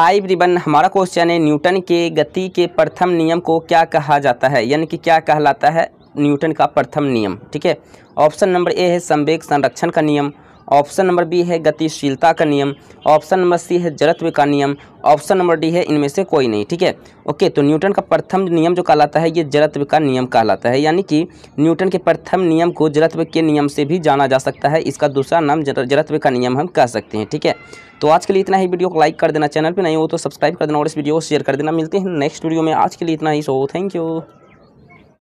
five ribbon हमारा question है Newton के गति के प्रथम नियम को क्या कहा जाता है यानी कि क्या कहलाता है न्यूटन का प्रथम नियम ठीक है ऑप्शन नंबर ए है संवेग संरक्षण का नियम ऑप्शन नंबर बी है गतिशीलता का नियम ऑप्शन नंबर सी है जड़त्व का नियम ऑप्शन नंबर डी है इनमें से कोई नहीं ठीक है ओके तो न्यूटन का प्रथम नियम जो कहलाता है ये जड़त्व का नियम कहलाता है यानी कि न्यूटन के प्रथम नियम को जड़त्व के नियम से भी जाना जा सकता है इसका दूसरा नाम जड़त्व का नियम हम कह सकते हैं ठीक है तो आज के लिए इतना ही वीडियो को लाइक कर देना चैनल पर नहीं हो तो सब्सक्राइब कर देना और इस वीडियो को शेयर कर देना मिलते हैं नेक्स्ट वीडियो में आज के लिए इतना ही सो थैंक यू